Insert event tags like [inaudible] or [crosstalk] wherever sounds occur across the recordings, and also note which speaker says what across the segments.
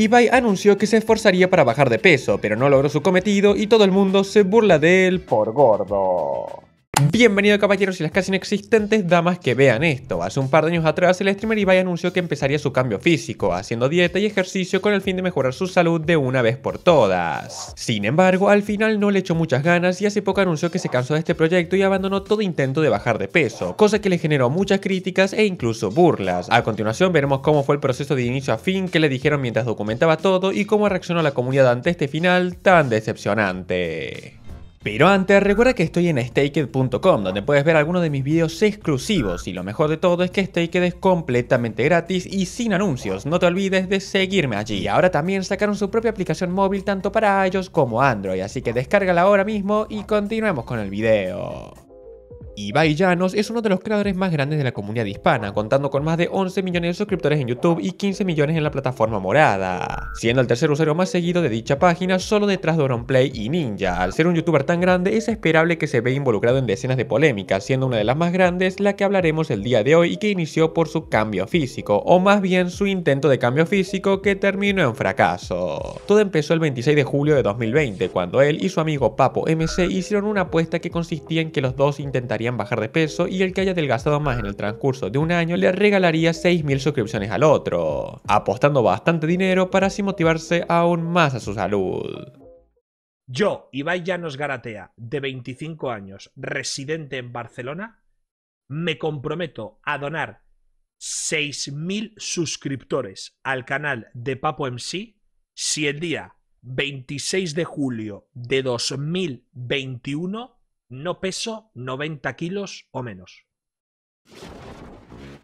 Speaker 1: Ibai anunció que se esforzaría para bajar de peso, pero no logró su cometido y todo el mundo se burla de él por gordo. Bienvenido caballeros y las casi inexistentes damas que vean esto. Hace un par de años atrás el streamer Ibai anunció que empezaría su cambio físico, haciendo dieta y ejercicio con el fin de mejorar su salud de una vez por todas. Sin embargo, al final no le echó muchas ganas y hace poco anunció que se cansó de este proyecto y abandonó todo intento de bajar de peso, cosa que le generó muchas críticas e incluso burlas. A continuación veremos cómo fue el proceso de inicio a fin que le dijeron mientras documentaba todo y cómo reaccionó la comunidad ante este final tan decepcionante. Pero antes, recuerda que estoy en staked.com, donde puedes ver algunos de mis videos exclusivos. Y lo mejor de todo es que Staked es completamente gratis y sin anuncios. No te olvides de seguirme allí. Ahora también sacaron su propia aplicación móvil tanto para iOS como Android, así que descárgala ahora mismo y continuemos con el video. Ibai Llanos es uno de los creadores más grandes de la comunidad hispana, contando con más de 11 millones de suscriptores en YouTube y 15 millones en la plataforma morada, siendo el tercer usuario más seguido de dicha página solo detrás de Auronplay y Ninja. Al ser un youtuber tan grande, es esperable que se vea involucrado en decenas de polémicas, siendo una de las más grandes la que hablaremos el día de hoy y que inició por su cambio físico, o más bien su intento de cambio físico que terminó en fracaso. Todo empezó el 26 de julio de 2020, cuando él y su amigo Papo MC hicieron una apuesta que consistía en que los dos intentarían bajar de peso y el que haya adelgazado más en el transcurso de un año le regalaría 6.000 suscripciones al otro, apostando bastante dinero para así motivarse aún más a su salud.
Speaker 2: Yo, Ibai Llanos Garatea, de 25 años, residente en Barcelona, me comprometo a donar 6.000 suscriptores al canal de Papo MC si el día 26 de julio de 2021 no peso 90 kilos o menos.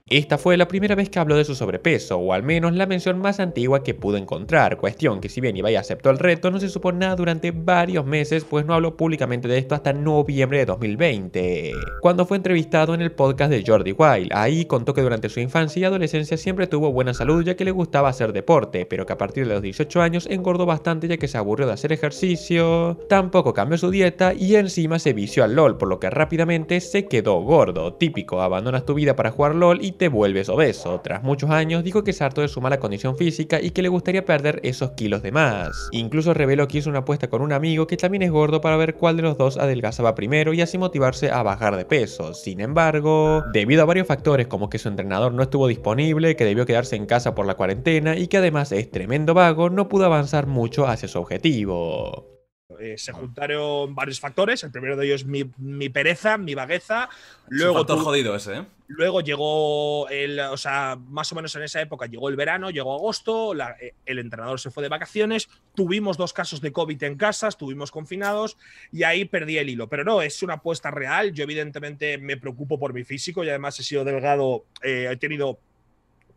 Speaker 1: Esta fue la primera vez que habló de su sobrepeso, o al menos la mención más antigua que pudo encontrar, cuestión que si bien Ibai aceptó el reto no se supo nada durante varios meses, pues no habló públicamente de esto hasta noviembre de 2020, cuando fue entrevistado en el podcast de Jordi Wild. Ahí contó que durante su infancia y adolescencia siempre tuvo buena salud ya que le gustaba hacer deporte, pero que a partir de los 18 años engordó bastante ya que se aburrió de hacer ejercicio, tampoco cambió su dieta y encima se vició al LOL, por lo que rápidamente se quedó gordo. Típico, abandonas tu vida para jugar LOL y te vuelves obeso. Tras muchos años dijo que es harto de su mala condición física y que le gustaría perder esos kilos de más. Incluso reveló que hizo una apuesta con un amigo que también es gordo para ver cuál de los dos adelgazaba primero y así motivarse a bajar de peso. Sin embargo, debido a varios factores como que su entrenador no estuvo disponible, que debió quedarse en casa por la cuarentena y que además es tremendo vago, no pudo avanzar mucho hacia su objetivo.
Speaker 2: Eh, se juntaron varios factores. El primero de ellos, mi, mi pereza, mi vagueza.
Speaker 1: Luego, jodido
Speaker 2: ese, ¿eh? Luego llegó, el, o sea, más o menos en esa época llegó el verano, llegó agosto, eh, el entrenador se fue de vacaciones, tuvimos dos casos de COVID en casa, estuvimos confinados y ahí perdí el hilo. Pero no, es una apuesta real. Yo evidentemente me preocupo por mi físico y además he sido delgado, he tenido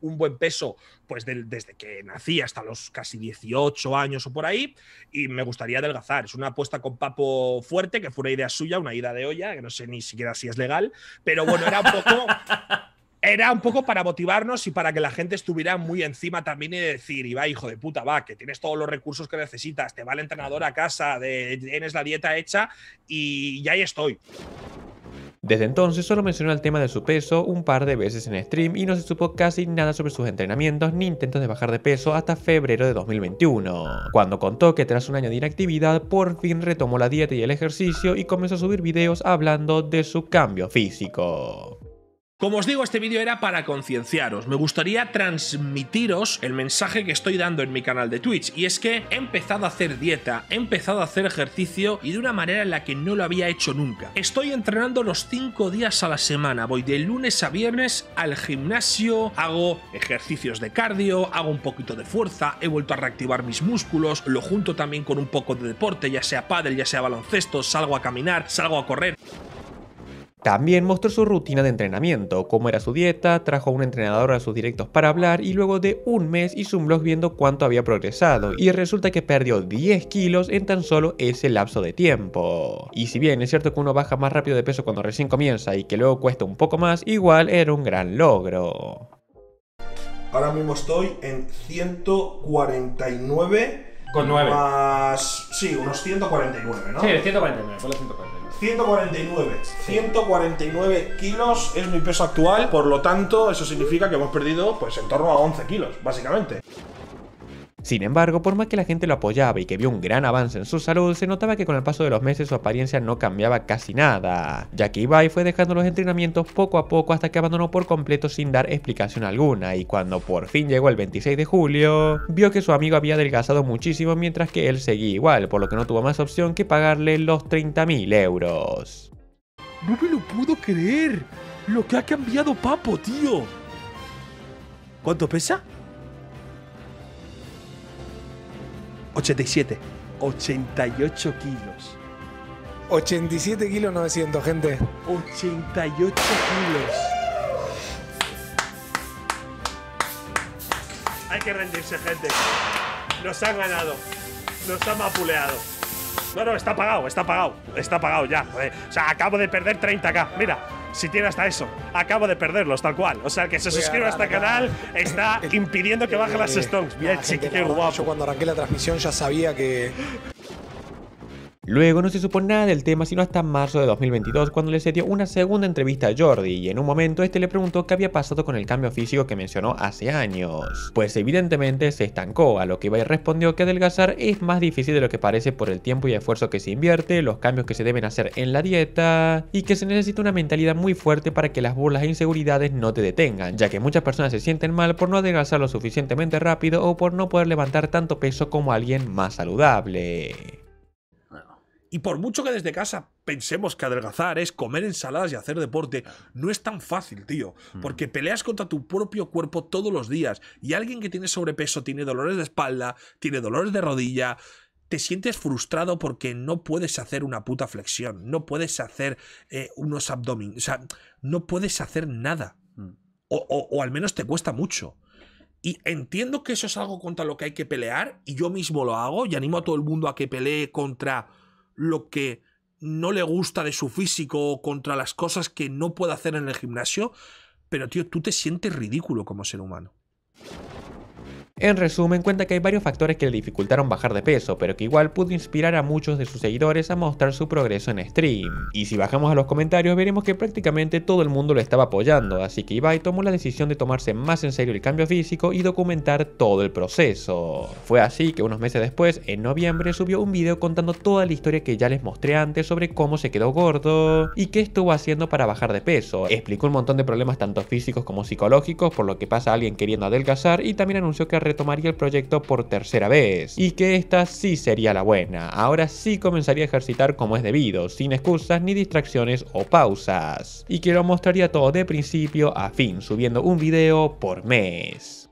Speaker 2: un buen peso pues desde que nací hasta los casi 18 años o por ahí y me gustaría adelgazar. Es una apuesta con papo fuerte, que fue una idea suya, una ida de olla, que no sé ni siquiera si es legal, pero bueno, era un poco... era un poco para motivarnos y para que la gente estuviera muy encima también y decir, Iba, hijo de puta, va, que tienes todos los recursos que necesitas, te va el entrenador a casa, de, tienes la dieta hecha y, ya ahí estoy.
Speaker 1: Desde entonces solo mencionó el tema de su peso un par de veces en stream y no se supo casi nada sobre sus entrenamientos ni intentos de bajar de peso hasta febrero de 2021, cuando contó que tras un año de inactividad por fin retomó la dieta y el ejercicio y comenzó a subir videos hablando de su cambio físico. Como os digo, este
Speaker 2: vídeo era para concienciaros. Me gustaría transmitiros el mensaje que estoy dando en mi canal de Twitch. Y es que he empezado a hacer dieta, he empezado a hacer ejercicio y de una manera en la que no lo había hecho nunca. Estoy entrenando los 5 días a la semana. Voy de lunes a viernes al gimnasio, hago ejercicios de cardio, hago un poquito de fuerza, he vuelto a reactivar mis músculos, lo junto también con un poco de deporte, ya sea paddle, ya sea baloncesto, salgo a caminar, salgo a correr.
Speaker 1: También mostró su rutina de entrenamiento, cómo era su dieta, trajo a un entrenador a sus directos para hablar y luego de un mes hizo un blog viendo cuánto había progresado y resulta que perdió 10 kilos en tan solo ese lapso de tiempo. Y si bien es cierto que uno baja más rápido de peso cuando recién comienza y que luego cuesta un poco más, igual era un gran logro.
Speaker 2: Ahora mismo estoy en 149 con 9. Más, sí, unos 149, ¿no? Sí, 149, 149. 149. 149 kilos es mi peso actual, por lo tanto, eso significa que hemos perdido pues en torno a 11 kilos, básicamente.
Speaker 1: Sin embargo, por más que la gente lo apoyaba y que vio un gran avance en su salud, se notaba que con el paso de los meses su apariencia no cambiaba casi nada, ya que fue dejando los entrenamientos poco a poco hasta que abandonó por completo sin dar explicación alguna, y cuando por fin llegó el 26 de julio, vio que su amigo había adelgazado muchísimo mientras que él seguía igual, por lo que no tuvo más opción que pagarle los 30.000 euros.
Speaker 2: No me lo pudo creer, lo que ha cambiado Papo, tío. ¿Cuánto pesa? 87. 88 kilos. 87 kilos 900, gente. 88 kilos. Hay que rendirse, gente. Nos han ganado. Nos han mapuleado. No, no, está pagado, está pagado. Está pagado ya. O sea, acabo de perder 30k. Mira, si tiene hasta eso. Acabo de perderlos, tal cual. O sea, que se suscriba a este canal está [laughs] impidiendo que bajen las eh, stones Bien, guapo. cuando arranqué la transmisión ya sabía que.
Speaker 1: Luego no se supo nada del tema sino hasta marzo de 2022 cuando le se dio una segunda entrevista a Jordi y en un momento este le preguntó qué había pasado con el cambio físico que mencionó hace años. Pues evidentemente se estancó, a lo que Ibai respondió que adelgazar es más difícil de lo que parece por el tiempo y esfuerzo que se invierte, los cambios que se deben hacer en la dieta y que se necesita una mentalidad muy fuerte para que las burlas e inseguridades no te detengan, ya que muchas personas se sienten mal por no adelgazar lo suficientemente rápido o por no poder levantar tanto peso como alguien más saludable.
Speaker 2: Y por mucho que desde casa pensemos que adelgazar es comer ensaladas y hacer deporte, no es tan fácil, tío. Hmm. Porque peleas contra tu propio cuerpo todos los días. Y alguien que tiene sobrepeso tiene dolores de espalda, tiene dolores de rodilla, te sientes frustrado porque no puedes hacer una puta flexión, no puedes hacer eh, unos abdominales o sea, no puedes hacer nada. Hmm. O, o al menos te cuesta mucho. Y entiendo que eso es algo contra lo que hay que pelear, y yo mismo lo hago, y animo a todo el mundo a que pelee contra lo que no le gusta de su físico contra las cosas que no puede hacer en el gimnasio, pero tío,
Speaker 1: tú te sientes ridículo como ser humano. En resumen, cuenta que hay varios factores que le dificultaron bajar de peso, pero que igual pudo inspirar a muchos de sus seguidores a mostrar su progreso en stream. Y si bajamos a los comentarios, veremos que prácticamente todo el mundo lo estaba apoyando, así que Ibai tomó la decisión de tomarse más en serio el cambio físico y documentar todo el proceso. Fue así que unos meses después, en noviembre, subió un video contando toda la historia que ya les mostré antes sobre cómo se quedó gordo y qué estuvo haciendo para bajar de peso. Explicó un montón de problemas tanto físicos como psicológicos por lo que pasa a alguien queriendo adelgazar y también anunció que retomaría el proyecto por tercera vez, y que esta sí sería la buena, ahora sí comenzaría a ejercitar como es debido, sin excusas ni distracciones o pausas, y que lo mostraría todo de principio a fin, subiendo un video por mes.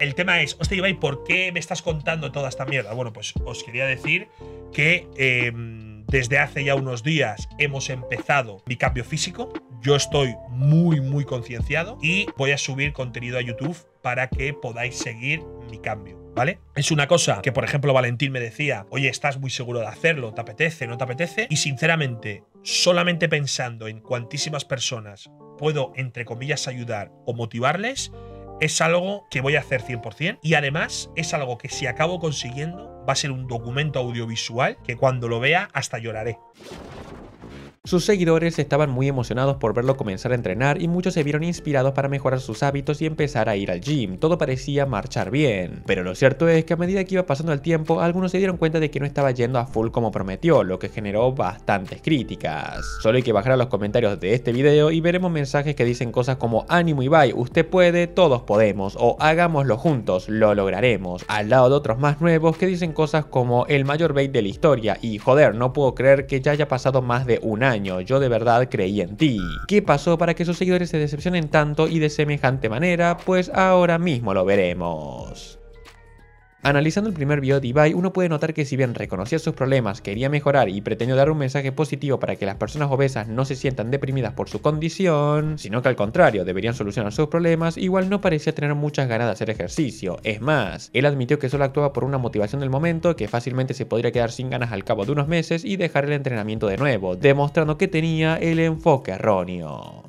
Speaker 2: El tema es, hostia, Ibai, ¿por qué me estás contando toda esta mierda? Bueno, pues os quería decir que em, desde hace ya unos días hemos empezado mi cambio físico. Yo estoy muy, muy concienciado y voy a subir contenido a YouTube para que podáis seguir mi cambio. ¿Vale? Es una cosa que, por ejemplo, Valentín me decía, oye, estás muy seguro de hacerlo, te apetece, no te apetece. Y sinceramente, solamente pensando en cuantísimas personas puedo, entre comillas, ayudar o motivarles, es algo que voy a hacer 100% y además es algo que si acabo consiguiendo va a ser un documento audiovisual que cuando lo vea hasta lloraré.
Speaker 1: Sus seguidores estaban muy emocionados por verlo comenzar a entrenar y muchos se vieron inspirados para mejorar sus hábitos y empezar a ir al gym. Todo parecía marchar bien. Pero lo cierto es que a medida que iba pasando el tiempo, algunos se dieron cuenta de que no estaba yendo a full como prometió, lo que generó bastantes críticas. Solo hay que bajar a los comentarios de este video y veremos mensajes que dicen cosas como ánimo Ibai, usted puede, todos podemos, o hagámoslo juntos, lo lograremos. Al lado de otros más nuevos que dicen cosas como el mayor bait de la historia y joder, no puedo creer que ya haya pasado más de un año yo de verdad creí en ti. ¿Qué pasó para que sus seguidores se decepcionen tanto y de semejante manera? Pues ahora mismo lo veremos. Analizando el primer video de Ibai, uno puede notar que si bien reconocía sus problemas, quería mejorar y pretendió dar un mensaje positivo para que las personas obesas no se sientan deprimidas por su condición, sino que al contrario, deberían solucionar sus problemas, igual no parecía tener muchas ganas de hacer ejercicio. Es más, él admitió que solo actuaba por una motivación del momento, que fácilmente se podría quedar sin ganas al cabo de unos meses y dejar el entrenamiento de nuevo, demostrando que tenía el enfoque erróneo.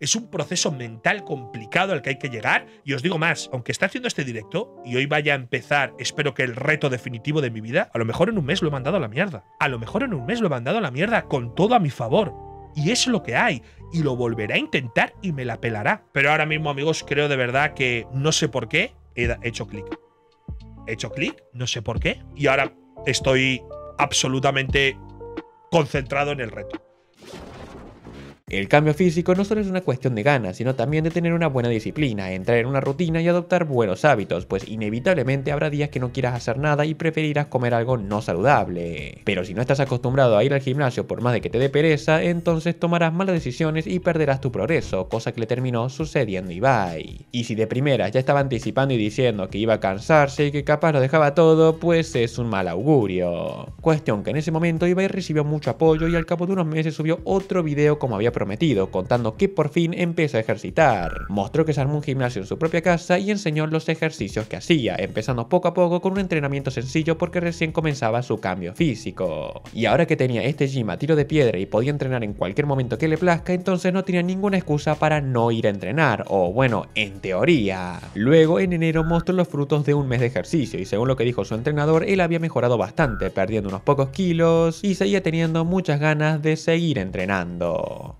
Speaker 2: Es un proceso mental complicado al que hay que llegar. Y os digo más, aunque está haciendo este directo y hoy vaya a empezar, espero que el reto definitivo de mi vida, a lo mejor en un mes lo he mandado a la mierda. A lo mejor en un mes lo he mandado a la mierda con todo a mi favor. Y es lo que hay. Y lo volverá a intentar y me la pelará. Pero ahora mismo, amigos, creo de verdad que no sé por qué he hecho clic. He hecho clic, no sé por qué. Y ahora estoy absolutamente concentrado en el
Speaker 1: reto. El cambio físico no solo es una cuestión de ganas, sino también de tener una buena disciplina, entrar en una rutina y adoptar buenos hábitos, pues inevitablemente habrá días que no quieras hacer nada y preferirás comer algo no saludable. Pero si no estás acostumbrado a ir al gimnasio por más de que te dé pereza, entonces tomarás malas decisiones y perderás tu progreso, cosa que le terminó sucediendo a Ibai. Y si de primeras ya estaba anticipando y diciendo que iba a cansarse y que capaz lo dejaba todo, pues es un mal augurio. Cuestión que en ese momento Ibai recibió mucho apoyo y al cabo de unos meses subió otro video como había prometido, contando que por fin empezó a ejercitar. Mostró que se armó un gimnasio en su propia casa y enseñó los ejercicios que hacía, empezando poco a poco con un entrenamiento sencillo porque recién comenzaba su cambio físico. Y ahora que tenía este gym a tiro de piedra y podía entrenar en cualquier momento que le plazca, entonces no tenía ninguna excusa para no ir a entrenar, o bueno, en teoría. Luego, en enero mostró los frutos de un mes de ejercicio y según lo que dijo su entrenador, él había mejorado bastante, perdiendo unos pocos kilos y seguía teniendo muchas ganas de seguir entrenando.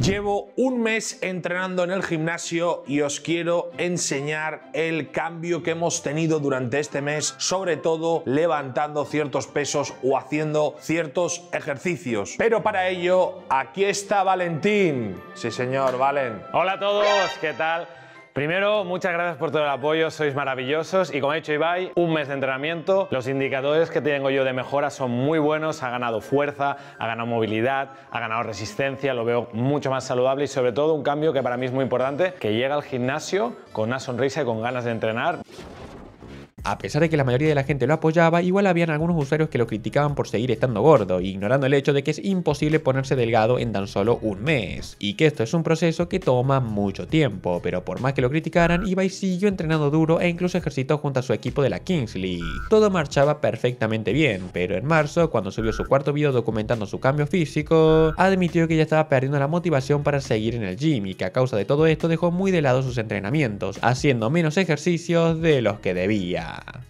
Speaker 2: Llevo un mes entrenando en el gimnasio y os quiero enseñar el cambio que hemos tenido durante este mes, sobre todo levantando ciertos pesos o haciendo ciertos ejercicios. Pero para ello, aquí está Valentín. Sí señor, Valen. Hola a todos, ¿qué tal? Primero, muchas gracias por todo el apoyo, sois maravillosos y como ha dicho Ibai, un mes de entrenamiento, los indicadores que tengo yo de mejora son muy buenos, ha ganado fuerza, ha ganado movilidad, ha ganado resistencia, lo veo mucho más saludable y sobre todo un cambio que para mí es muy importante, que
Speaker 1: llega al gimnasio con una sonrisa y con ganas de entrenar a pesar de que la mayoría de la gente lo apoyaba, igual habían algunos usuarios que lo criticaban por seguir estando gordo, ignorando el hecho de que es imposible ponerse delgado en tan solo un mes, y que esto es un proceso que toma mucho tiempo, pero por más que lo criticaran, Ibai siguió entrenando duro e incluso ejercitó junto a su equipo de la Kingsley. Todo marchaba perfectamente bien, pero en marzo, cuando subió su cuarto video documentando su cambio físico, admitió que ya estaba perdiendo la motivación para seguir en el gym y que a causa de todo esto dejó muy de lado sus entrenamientos, haciendo menos ejercicios de los que debía. Yeah.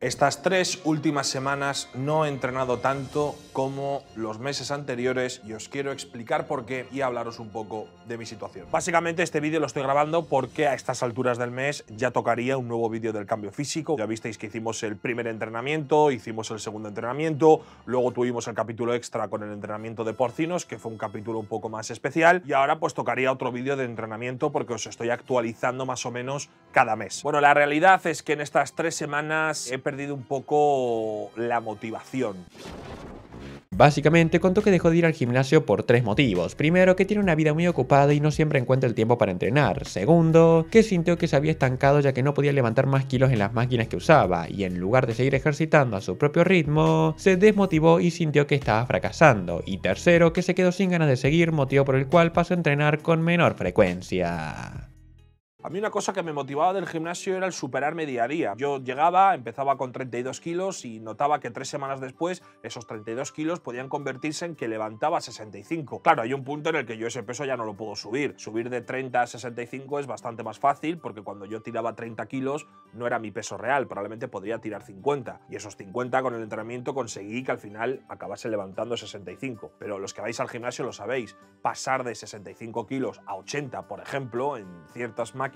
Speaker 2: Estas tres últimas semanas no he entrenado tanto como los meses anteriores y os quiero explicar por qué y hablaros un poco de mi situación. Básicamente este vídeo lo estoy grabando porque a estas alturas del mes ya tocaría un nuevo vídeo del cambio físico. Ya visteis que hicimos el primer entrenamiento, hicimos el segundo entrenamiento, luego tuvimos el capítulo extra con el entrenamiento de porcinos, que fue un capítulo un poco más especial, y ahora pues tocaría otro vídeo de entrenamiento porque os estoy actualizando más o menos cada mes. Bueno, la realidad es que en estas tres semanas he perdido un poco la motivación.
Speaker 1: Básicamente contó que dejó de ir al gimnasio por tres motivos. Primero, que tiene una vida muy ocupada y no siempre encuentra el tiempo para entrenar. Segundo, que sintió que se había estancado ya que no podía levantar más kilos en las máquinas que usaba y en lugar de seguir ejercitando a su propio ritmo, se desmotivó y sintió que estaba fracasando. Y tercero, que se quedó sin ganas de seguir, motivo por el cual pasó a entrenar con menor frecuencia.
Speaker 2: A mí una cosa que me motivaba del gimnasio era el superarme día día. Yo llegaba, empezaba con 32 kilos y notaba que tres semanas después esos 32 kilos podían convertirse en que levantaba 65. Claro, hay un punto en el que yo ese peso ya no lo puedo subir. Subir de 30 a 65 es bastante más fácil porque cuando yo tiraba 30 kilos no era mi peso real, probablemente podría tirar 50. Y esos 50 con el entrenamiento conseguí que al final acabase levantando 65. Pero los que vais al gimnasio lo sabéis, pasar de 65 kilos a 80, por ejemplo, en ciertas máquinas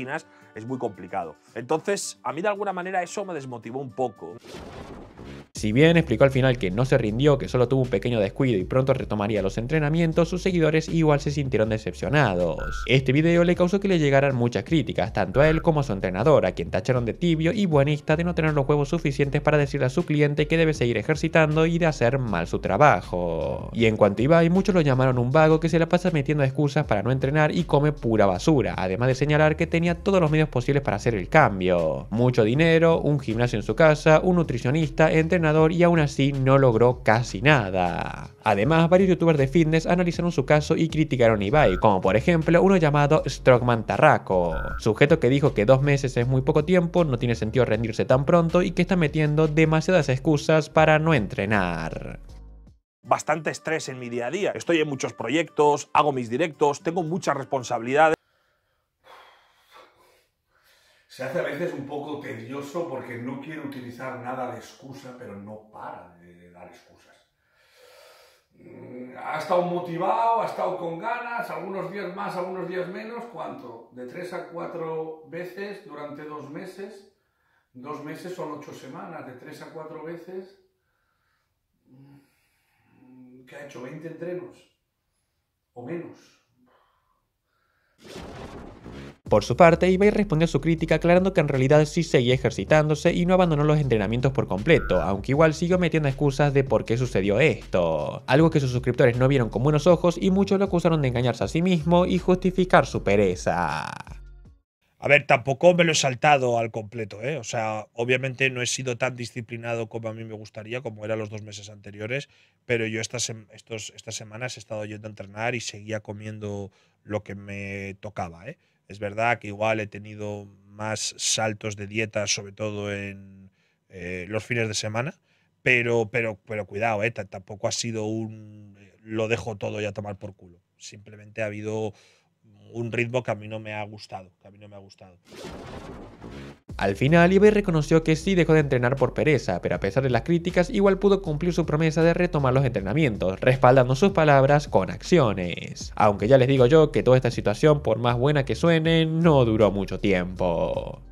Speaker 2: es muy complicado. Entonces, a mí de alguna manera eso me desmotivó un poco.
Speaker 1: Si bien explicó al final que no se rindió, que solo tuvo un pequeño descuido y pronto retomaría los entrenamientos, sus seguidores igual se sintieron decepcionados. Este video le causó que le llegaran muchas críticas, tanto a él como a su entrenador, a quien tacharon de tibio y buenista de no tener los huevos suficientes para decirle a su cliente que debe seguir ejercitando y de hacer mal su trabajo. Y en cuanto a Ibai, muchos lo llamaron un vago que se la pasa metiendo excusas para no entrenar y come pura basura, además de señalar que tenía todos los medios posibles para hacer el cambio. Mucho dinero, un gimnasio en su casa, un nutricionista, entrenador y aún así no logró casi nada. Además, varios youtubers de fitness analizaron su caso y criticaron a Ibai, como por ejemplo uno llamado Strockman Tarraco, sujeto que dijo que dos meses es muy poco tiempo, no tiene sentido rendirse tan pronto y que está metiendo demasiadas excusas para no entrenar
Speaker 2: bastante estrés en mi día a día. Estoy en muchos proyectos, hago mis directos, tengo muchas responsabilidades se hace a veces un poco tedioso porque no quiere utilizar nada de excusa, pero no para de dar excusas. Mm, ha estado motivado, ha estado con ganas, algunos días más, algunos días menos, ¿cuánto? De tres a cuatro veces durante dos meses. Dos meses son ocho semanas, de tres a cuatro veces. Mm, ¿Qué ha hecho? ¿20 entrenos? ¿O menos?
Speaker 1: Por su parte, Ibai respondió a su crítica aclarando que en realidad sí seguía ejercitándose y no abandonó los entrenamientos por completo, aunque igual siguió metiendo excusas de por qué sucedió esto, algo que sus suscriptores no vieron con buenos ojos y muchos lo acusaron de engañarse a sí mismo y justificar su pereza.
Speaker 2: A ver, tampoco me lo he saltado al completo, ¿eh? O sea, obviamente no he sido tan disciplinado como a mí me gustaría, como era los dos meses anteriores, pero yo estas, estas semanas he estado yendo a entrenar y seguía comiendo lo que me tocaba, ¿eh? Es verdad que igual he tenido más saltos de dieta, sobre todo en eh, los fines de semana, pero, pero, pero cuidado, eh, tampoco ha sido un eh, lo dejo todo ya a tomar por culo. Simplemente ha habido un ritmo que a mí no me ha gustado, que a mí no me ha gustado.
Speaker 1: Al final, Ibe reconoció que sí dejó de entrenar por pereza, pero a pesar de las críticas, igual pudo cumplir su promesa de retomar los entrenamientos, respaldando sus palabras con acciones. Aunque ya les digo yo que toda esta situación, por más buena que suene, no duró mucho tiempo.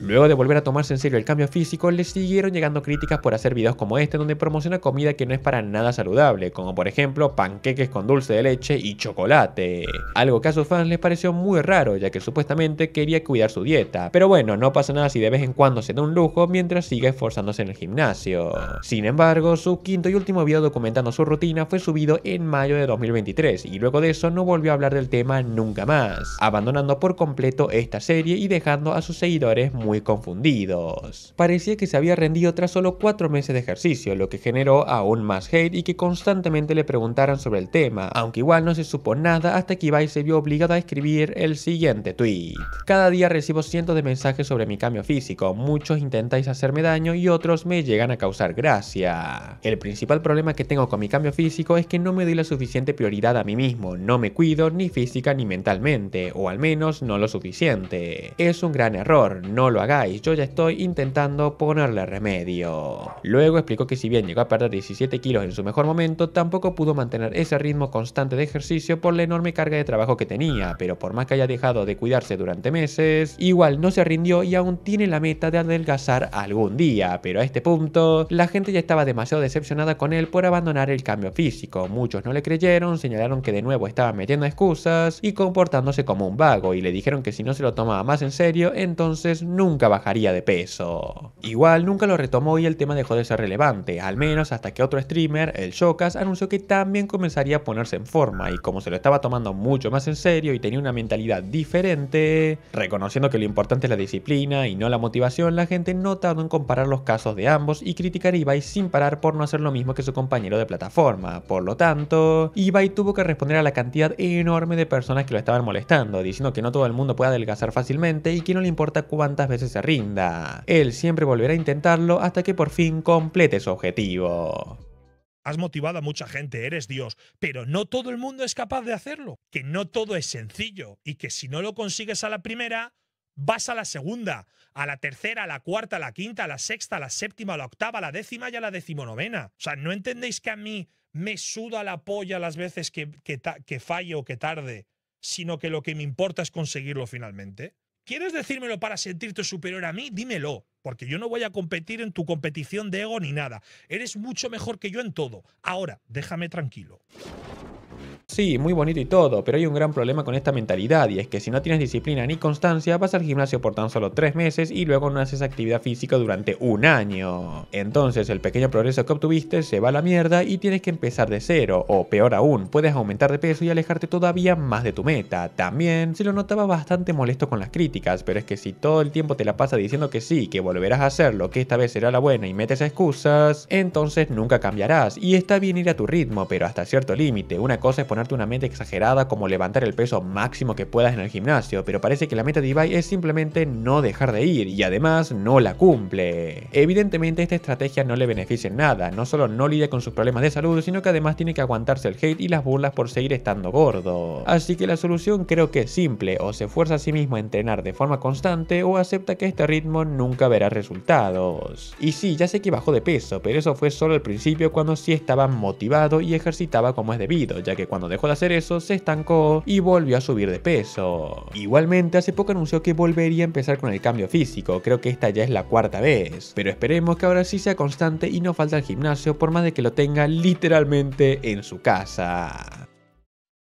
Speaker 1: Luego de volver a tomarse en serio el cambio físico, le siguieron llegando críticas por hacer videos como este donde promociona comida que no es para nada saludable, como por ejemplo panqueques con dulce de leche y chocolate. Algo que a sus fans les pareció muy raro, ya que supuestamente quería cuidar su dieta. Pero bueno, no pasa nada si de vez en cuando se da un lujo mientras sigue esforzándose en el gimnasio. Sin embargo, su quinto y último video documentando su rutina fue subido en mayo de 2023 y luego de eso no volvió a hablar del tema nunca más, abandonando por completo esta serie y dejando a sus seguidores muy muy confundidos. Parecía que se había rendido tras solo cuatro meses de ejercicio, lo que generó aún más hate y que constantemente le preguntaran sobre el tema, aunque igual no se supo nada hasta que Ibai se vio obligado a escribir el siguiente tweet. Cada día recibo cientos de mensajes sobre mi cambio físico, muchos intentáis hacerme daño y otros me llegan a causar gracia. El principal problema que tengo con mi cambio físico es que no me doy la suficiente prioridad a mí mismo, no me cuido ni física ni mentalmente, o al menos no lo suficiente. Es un gran error, no lo hagáis, yo ya estoy intentando ponerle remedio. Luego explicó que si bien llegó a perder 17 kilos en su mejor momento, tampoco pudo mantener ese ritmo constante de ejercicio por la enorme carga de trabajo que tenía, pero por más que haya dejado de cuidarse durante meses, igual no se rindió y aún tiene la meta de adelgazar algún día, pero a este punto la gente ya estaba demasiado decepcionada con él por abandonar el cambio físico, muchos no le creyeron, señalaron que de nuevo estaba metiendo excusas y comportándose como un vago y le dijeron que si no se lo tomaba más en serio, entonces no nunca bajaría de peso. Igual nunca lo retomó y el tema dejó de ser relevante, al menos hasta que otro streamer, el Shokas, anunció que también comenzaría a ponerse en forma y como se lo estaba tomando mucho más en serio y tenía una mentalidad diferente, reconociendo que lo importante es la disciplina y no la motivación, la gente no tardó en comparar los casos de ambos y criticar a Ibai sin parar por no hacer lo mismo que su compañero de plataforma. Por lo tanto, Ibai tuvo que responder a la cantidad enorme de personas que lo estaban molestando, diciendo que no todo el mundo puede adelgazar fácilmente y que no le importa cuántas veces se rinda. Él siempre volverá a intentarlo hasta que por fin complete su objetivo.
Speaker 2: Has motivado a mucha gente, eres Dios, pero no todo el mundo es capaz de hacerlo, que no todo es sencillo y que si no lo consigues a la primera, vas a la segunda, a la tercera, a la cuarta, a la quinta, a la sexta, a la séptima, a la octava, a la décima y a la decimonovena. O sea, no entendéis que a mí me suda la polla las veces que, que, que falle o que tarde, sino que lo que me importa es conseguirlo finalmente. ¿Quieres decírmelo para sentirte superior a mí? Dímelo, porque yo no voy a competir en tu competición de ego ni nada. Eres mucho mejor que yo en todo. Ahora, déjame tranquilo.
Speaker 1: Sí, muy bonito y todo, pero hay un gran problema con esta mentalidad y es que si no tienes disciplina ni constancia, vas al gimnasio por tan solo tres meses y luego no haces actividad física durante un año. Entonces el pequeño progreso que obtuviste se va a la mierda y tienes que empezar de cero, o peor aún, puedes aumentar de peso y alejarte todavía más de tu meta. También se lo notaba bastante molesto con las críticas, pero es que si todo el tiempo te la pasa diciendo que sí, que volverás a hacerlo, que esta vez será la buena y metes excusas, entonces nunca cambiarás. Y está bien ir a tu ritmo, pero hasta cierto límite. Una cosa es poner una meta exagerada como levantar el peso máximo que puedas en el gimnasio, pero parece que la meta de Ibai es simplemente no dejar de ir y además no la cumple. Evidentemente esta estrategia no le beneficia en nada, no solo no lidia con sus problemas de salud, sino que además tiene que aguantarse el hate y las burlas por seguir estando gordo. Así que la solución creo que es simple, o se esfuerza a sí mismo a entrenar de forma constante o acepta que este ritmo nunca verá resultados. Y sí, ya sé que bajó de peso, pero eso fue solo al principio cuando sí estaba motivado y ejercitaba como es debido, ya que cuando no dejó de hacer eso, se estancó y volvió a subir de peso. Igualmente, hace poco anunció que volvería a empezar con el cambio físico, creo que esta ya es la cuarta vez, pero esperemos que ahora sí sea constante y no falte al gimnasio por más de que lo tenga literalmente en su casa.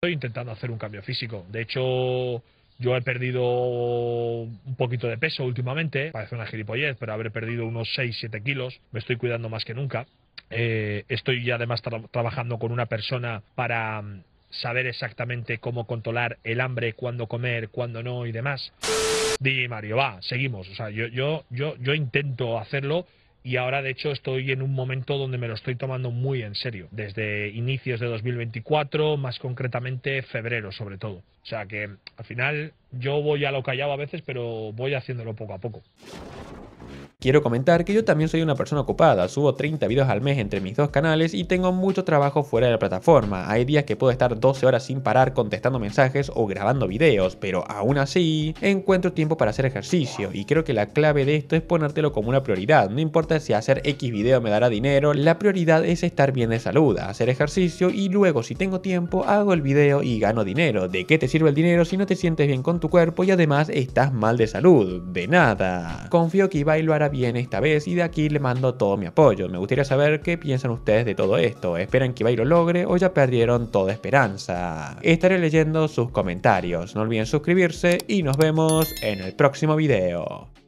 Speaker 2: Estoy intentando hacer un cambio físico, de hecho... Yo he perdido un poquito de peso últimamente, parece una gilipollez, pero habré perdido unos 6-7 kilos, me estoy cuidando más que nunca. Eh, estoy ya además trabajando con una persona para saber exactamente cómo controlar el hambre, cuándo comer, cuándo no y demás. Di Mario, va, seguimos. O sea, yo, yo, yo, yo intento hacerlo y ahora de hecho estoy en un momento donde me lo estoy tomando muy en serio, desde inicios de 2024, más concretamente febrero sobre todo. O sea que al final yo voy a lo callado a veces, pero voy haciéndolo poco a poco.
Speaker 1: Quiero comentar que yo también soy una persona ocupada, subo 30 videos al mes entre mis dos canales y tengo mucho trabajo fuera de la plataforma. Hay días que puedo estar 12 horas sin parar contestando mensajes o grabando videos, pero aún así encuentro tiempo para hacer ejercicio y creo que la clave de esto es ponértelo como una prioridad. No importa si hacer X video me dará dinero, la prioridad es estar bien de salud, hacer ejercicio y luego si tengo tiempo hago el video y gano dinero. ¿De qué te sirve el dinero si no te sientes bien con tu cuerpo y además estás mal de salud? De nada. Confío que Ibai lo hará bien esta vez y de aquí le mando todo mi apoyo. Me gustaría saber qué piensan ustedes de todo esto. ¿Esperan que Ibai lo logre o ya perdieron toda esperanza? Estaré leyendo sus comentarios. No olviden suscribirse y nos vemos en el próximo video.